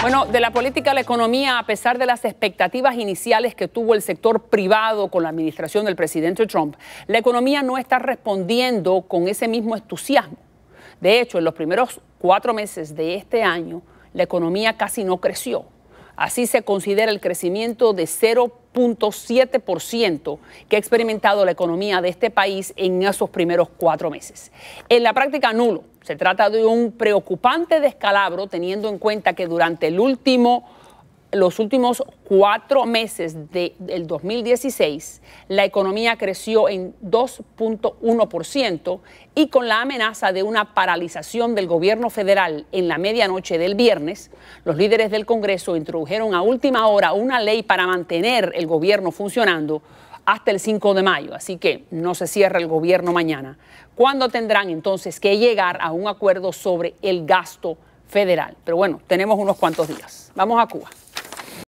Bueno, de la política a la economía, a pesar de las expectativas iniciales que tuvo el sector privado con la administración del presidente Trump, la economía no está respondiendo con ese mismo entusiasmo. De hecho, en los primeros cuatro meses de este año, la economía casi no creció. Así se considera el crecimiento de 0.7% que ha experimentado la economía de este país en esos primeros cuatro meses. En la práctica, nulo. Se trata de un preocupante descalabro teniendo en cuenta que durante el último los últimos cuatro meses del 2016, la economía creció en 2.1% y con la amenaza de una paralización del gobierno federal en la medianoche del viernes, los líderes del Congreso introdujeron a última hora una ley para mantener el gobierno funcionando hasta el 5 de mayo, así que no se cierra el gobierno mañana. ¿Cuándo tendrán entonces que llegar a un acuerdo sobre el gasto federal? Pero bueno, tenemos unos cuantos días. Vamos a Cuba.